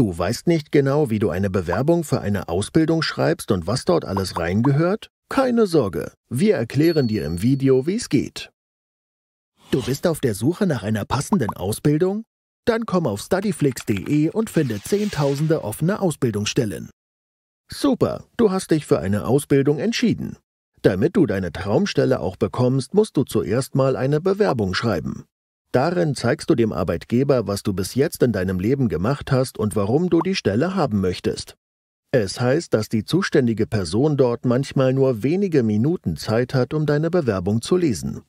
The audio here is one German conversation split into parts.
Du weißt nicht genau, wie du eine Bewerbung für eine Ausbildung schreibst und was dort alles reingehört? Keine Sorge, wir erklären dir im Video, wie es geht. Du bist auf der Suche nach einer passenden Ausbildung? Dann komm auf studyflix.de und finde zehntausende offene Ausbildungsstellen. Super, du hast dich für eine Ausbildung entschieden. Damit du deine Traumstelle auch bekommst, musst du zuerst mal eine Bewerbung schreiben. Darin zeigst du dem Arbeitgeber, was du bis jetzt in deinem Leben gemacht hast und warum du die Stelle haben möchtest. Es heißt, dass die zuständige Person dort manchmal nur wenige Minuten Zeit hat, um deine Bewerbung zu lesen.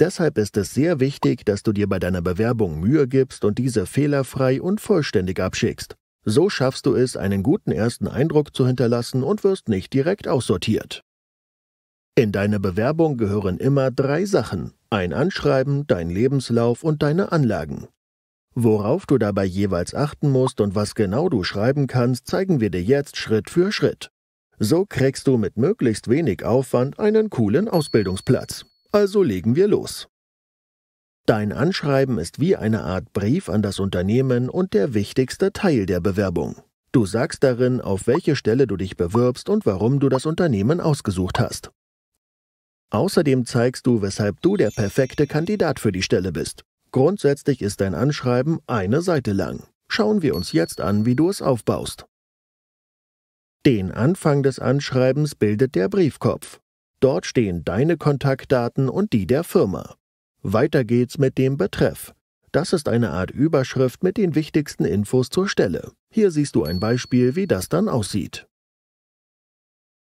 Deshalb ist es sehr wichtig, dass du dir bei deiner Bewerbung Mühe gibst und diese fehlerfrei und vollständig abschickst. So schaffst du es, einen guten ersten Eindruck zu hinterlassen und wirst nicht direkt aussortiert. In deine Bewerbung gehören immer drei Sachen. Ein Anschreiben, dein Lebenslauf und deine Anlagen. Worauf du dabei jeweils achten musst und was genau du schreiben kannst, zeigen wir dir jetzt Schritt für Schritt. So kriegst du mit möglichst wenig Aufwand einen coolen Ausbildungsplatz. Also legen wir los. Dein Anschreiben ist wie eine Art Brief an das Unternehmen und der wichtigste Teil der Bewerbung. Du sagst darin, auf welche Stelle du dich bewirbst und warum du das Unternehmen ausgesucht hast. Außerdem zeigst du, weshalb du der perfekte Kandidat für die Stelle bist. Grundsätzlich ist dein Anschreiben eine Seite lang. Schauen wir uns jetzt an, wie du es aufbaust. Den Anfang des Anschreibens bildet der Briefkopf. Dort stehen deine Kontaktdaten und die der Firma. Weiter geht's mit dem Betreff. Das ist eine Art Überschrift mit den wichtigsten Infos zur Stelle. Hier siehst du ein Beispiel, wie das dann aussieht.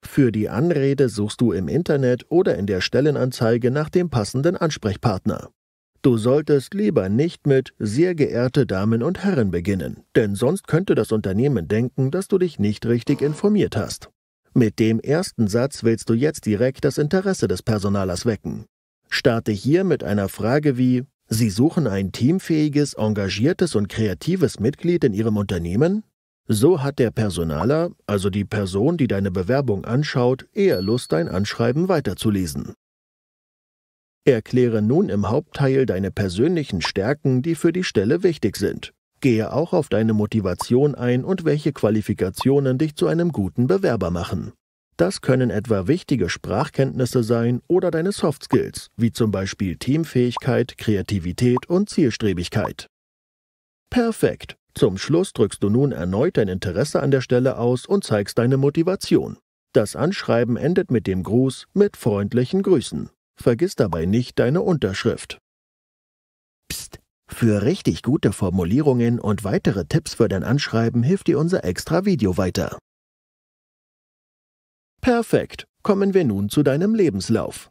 Für die Anrede suchst du im Internet oder in der Stellenanzeige nach dem passenden Ansprechpartner. Du solltest lieber nicht mit sehr geehrte Damen und Herren beginnen, denn sonst könnte das Unternehmen denken, dass du dich nicht richtig informiert hast. Mit dem ersten Satz willst du jetzt direkt das Interesse des Personalers wecken. Starte hier mit einer Frage wie Sie suchen ein teamfähiges, engagiertes und kreatives Mitglied in Ihrem Unternehmen? So hat der Personaler, also die Person, die deine Bewerbung anschaut, eher Lust, dein Anschreiben weiterzulesen. Erkläre nun im Hauptteil deine persönlichen Stärken, die für die Stelle wichtig sind. Gehe auch auf deine Motivation ein und welche Qualifikationen dich zu einem guten Bewerber machen. Das können etwa wichtige Sprachkenntnisse sein oder deine Soft Skills, wie zum Beispiel Teamfähigkeit, Kreativität und Zielstrebigkeit. Perfekt! Zum Schluss drückst du nun erneut dein Interesse an der Stelle aus und zeigst deine Motivation. Das Anschreiben endet mit dem Gruß mit freundlichen Grüßen. Vergiss dabei nicht deine Unterschrift. Psst, für richtig gute Formulierungen und weitere Tipps für dein Anschreiben hilft dir unser extra Video weiter. Perfekt, kommen wir nun zu deinem Lebenslauf.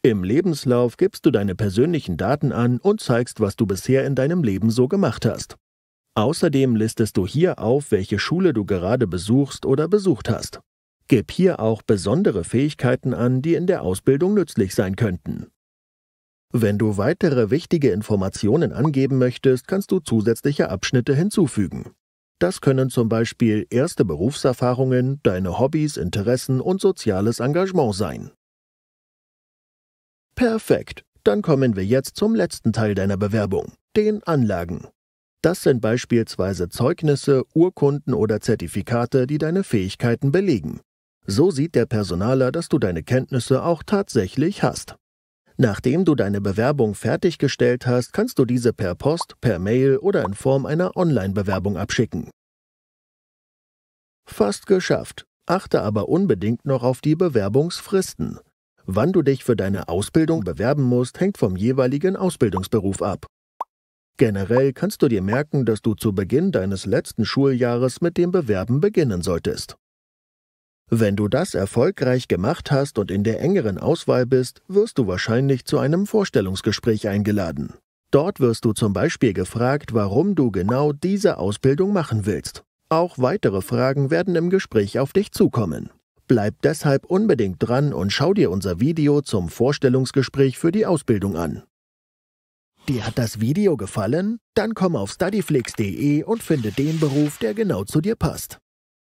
Im Lebenslauf gibst du deine persönlichen Daten an und zeigst, was du bisher in deinem Leben so gemacht hast. Außerdem listest du hier auf, welche Schule du gerade besuchst oder besucht hast. Gib hier auch besondere Fähigkeiten an, die in der Ausbildung nützlich sein könnten. Wenn du weitere wichtige Informationen angeben möchtest, kannst du zusätzliche Abschnitte hinzufügen. Das können zum Beispiel erste Berufserfahrungen, deine Hobbys, Interessen und soziales Engagement sein. Perfekt, dann kommen wir jetzt zum letzten Teil deiner Bewerbung, den Anlagen. Das sind beispielsweise Zeugnisse, Urkunden oder Zertifikate, die deine Fähigkeiten belegen. So sieht der Personaler, dass du deine Kenntnisse auch tatsächlich hast. Nachdem du deine Bewerbung fertiggestellt hast, kannst du diese per Post, per Mail oder in Form einer Online-Bewerbung abschicken. Fast geschafft. Achte aber unbedingt noch auf die Bewerbungsfristen. Wann du dich für deine Ausbildung bewerben musst, hängt vom jeweiligen Ausbildungsberuf ab. Generell kannst du dir merken, dass du zu Beginn deines letzten Schuljahres mit dem Bewerben beginnen solltest. Wenn du das erfolgreich gemacht hast und in der engeren Auswahl bist, wirst du wahrscheinlich zu einem Vorstellungsgespräch eingeladen. Dort wirst du zum Beispiel gefragt, warum du genau diese Ausbildung machen willst. Auch weitere Fragen werden im Gespräch auf dich zukommen. Bleib deshalb unbedingt dran und schau dir unser Video zum Vorstellungsgespräch für die Ausbildung an. Dir hat das Video gefallen? Dann komm auf studyflix.de und finde den Beruf, der genau zu dir passt.